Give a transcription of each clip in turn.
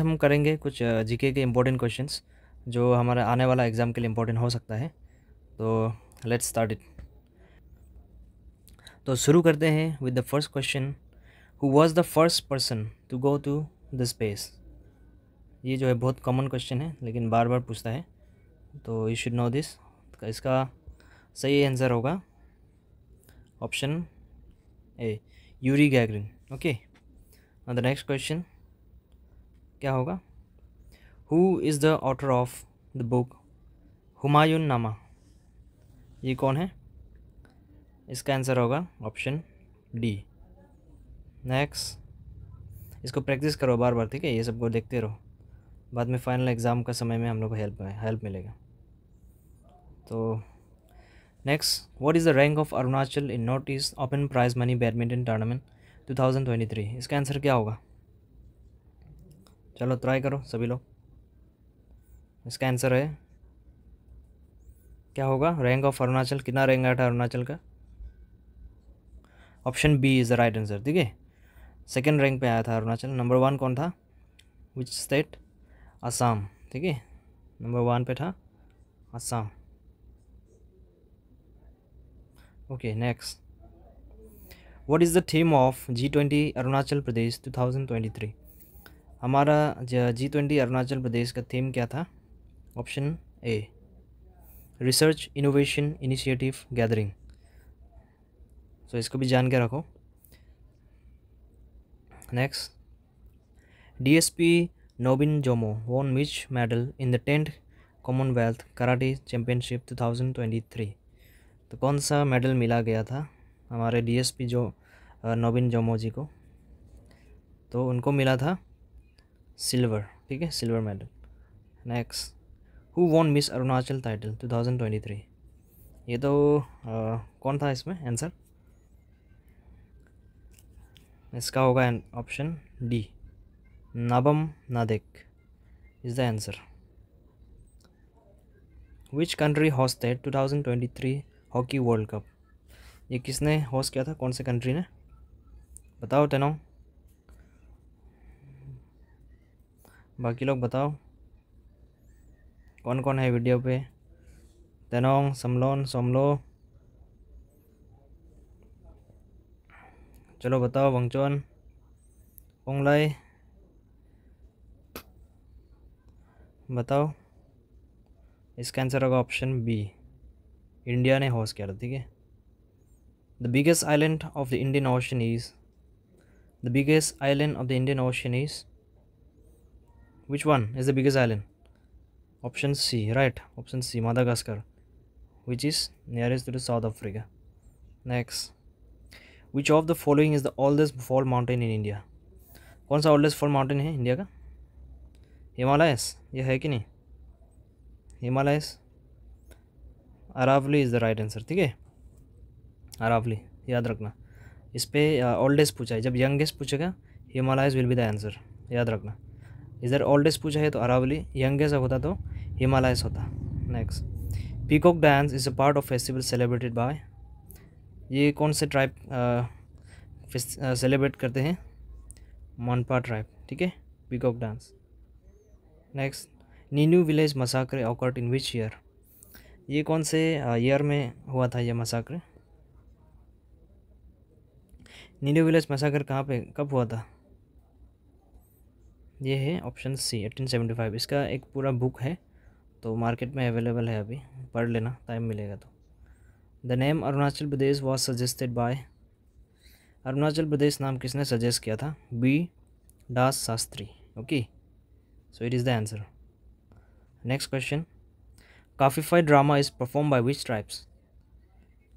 हम करेंगे कुछ जीके के इम्पोर्टेंट क्वेश्चंस जो हमारे आने वाला एग्ज़ाम के लिए इम्पोर्टेंट हो सकता है तो लेट्स स्टार्ट इट तो शुरू करते हैं with the first question who was the first person to go to the space ये जो है बहुत कॉमन क्वेश्चन है लेकिन बार बार पूछता है तो यू शुड नो दिस इसका सही आंसर होगा option A Yuri Gagarin okay the next question क्या होगा who is the author of the book Humayun Nama ये कौन है इसका आंसर होगा ऑप्शन डी नेक्स्ट इसको प्रैक्टिस करो बार बार ठीक है ये सबको देखते रहो बाद में फाइनल एग्ज़ाम का समय में हम लोग को हेल्प हेल्प मिलेगा तो next what is the rank of Arunachal in North East Open prize money badminton tournament 2023 इसका आंसर क्या होगा चलो ट्राई करो सभी लोग इसका आंसर है क्या होगा रैंक ऑफ अरुणाचल कितना रैंक आया था अरुणाचल का option B is the right answer ठीक है सेकेंड रैंक पे आया था अरुणाचल नंबर वन कौन था विच स्टेट असम ठीक है नंबर वन पे था Assam okay next is the theme of G twenty Arunachal Pradesh two thousand twenty three हमारा जी ट्वेंटी अरुणाचल प्रदेश का थीम क्या था option A research innovation initiative gathering so इसको भी जान के रखो next DSP Nobin Jomo won which medal in the tenth Commonwealth karate championship 2023 तो कौन सा मेडल मिला गया था हमारे डीएसपी जो नोबिन जोमो जी को तो उनको मिला था सिल्वर ठीक है silver medal next who won Miss Arunachal title 2023 ये तो आ, कौन था इसमें आंसर इसका होगा option D Nabam Nadek is the answer which country host two thousand twenty three hockey world cup ये किसने होस्ट किया था कौन से कंट्री ने बताओ तेनाव बाकी लोग बताओ कौन कौन है वीडियो पे तनोंग समलोन सोमलो चलो बताओ वंगचोन पोंगलाई बताओ इसका आंसर होगा ऑप्शन बी इंडिया ने होस्ट किया था ठीक है the biggest island of the Indian Ocean is the biggest island of the Indian Ocean is Which one is the biggest island? Option C, right. Option C, Madagascar, which is nearest to the South Africa. Next. Which of the following is the oldest fall mountain in India? कौन सा oldest fold mountain है India का हिमालयस ये है कि नहीं Himalayas Aravalli is the right answer ठीक है अरावली याद रखना इस पर ओल्डेस्ट पूछा है जब यंगेस्ट पूछेगा Himalayas will be the answer याद रखना इधर ओल्डेस्ट पूछा है तो अरावली यंगेस्ट होता तो हिमालयस होता next peacock dance is a part of festival celebrated by ये कौन से ट्राइब सेलिब्रेट करते हैं मनपा ट्राइब ठीक है peacock dance next Ninu village massacre occurred in which year ये कौन से ईयर में हुआ था यह मसाकर नीनू विलेज मसाकर कहाँ पे कब हुआ था ये है option C eighteen seventy five इसका एक पूरा बुक है तो मार्केट में अवेलेबल है अभी पढ़ लेना टाइम मिलेगा तो the name Arunachal Pradesh was suggested by Arunachal Pradesh नाम किसने सजेस्ट किया था B Das Shastri okay so it is the answer next question काफ़ीफाई drama is perform by which tribes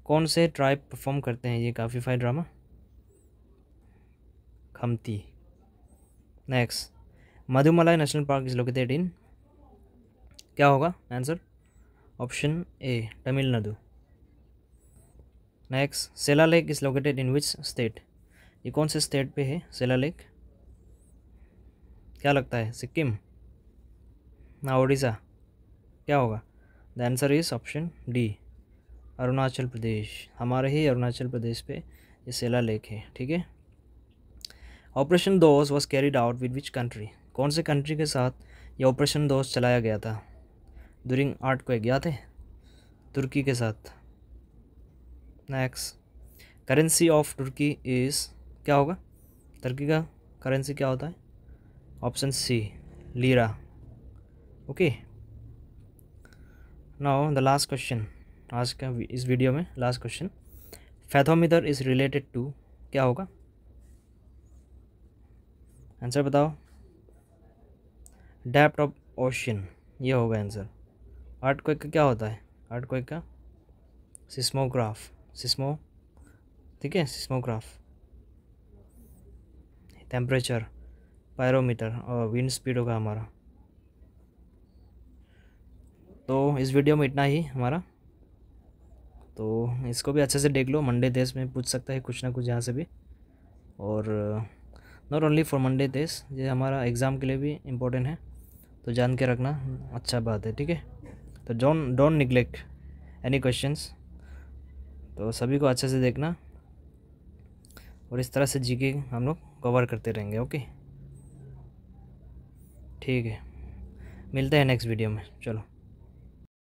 कौन से ट्राइब परफॉर्म करते हैं ये काफ़ीफाई drama Khamti next Mudumalai national park is located in क्या होगा answer option A Tamil Nadu next Sela lake is located in which state ये कौन से स्टेट पे है सेला लेक क्या लगता है सिक्किम ना उड़ीसा क्या होगा the answer is option D Arunachal Pradesh हमारे ही अरुणाचल प्रदेश पे ये सेला लेक है ठीक है operation Dost was carried out with which country कौन से कंट्री के साथ यह ऑपरेशन दोस्त चलाया गया था दूरिंग आर्ट को ज्ञात है तुर्की के साथ next currency of Turkey is क्या होगा तुर्की का करेंसी क्या होता है option C lira okay now the last question आज का इस वीडियो में last question fathometer is related to क्या होगा आंसर बताओ डेप्ट ऑफ ओशन ये होगा आंसर आर्ट क्विक का क्या होता है आर्ट क्विक का सिस्मोग्राफ सिस्मो ठीक है सिस्मोग्राफ टेम्परेचर पायरोमीटर और विंड स्पीड होगा हमारा तो इस वीडियो में इतना ही हमारा तो इसको भी अच्छे से देख लो मंडे देश में पूछ सकता है कुछ ना कुछ यहाँ से भी और not only for Monday this ये हमारा एग्ज़ाम के लिए भी इम्पोर्टेंट है तो जान के रखना अच्छा बात है ठीक है तो don't don't neglect any questions तो सभी को अच्छे से देखना और इस तरह से जीके हम लोग कवर करते रहेंगे ओके ठीक है मिलते हैं नेक्स्ट वीडियो में चलो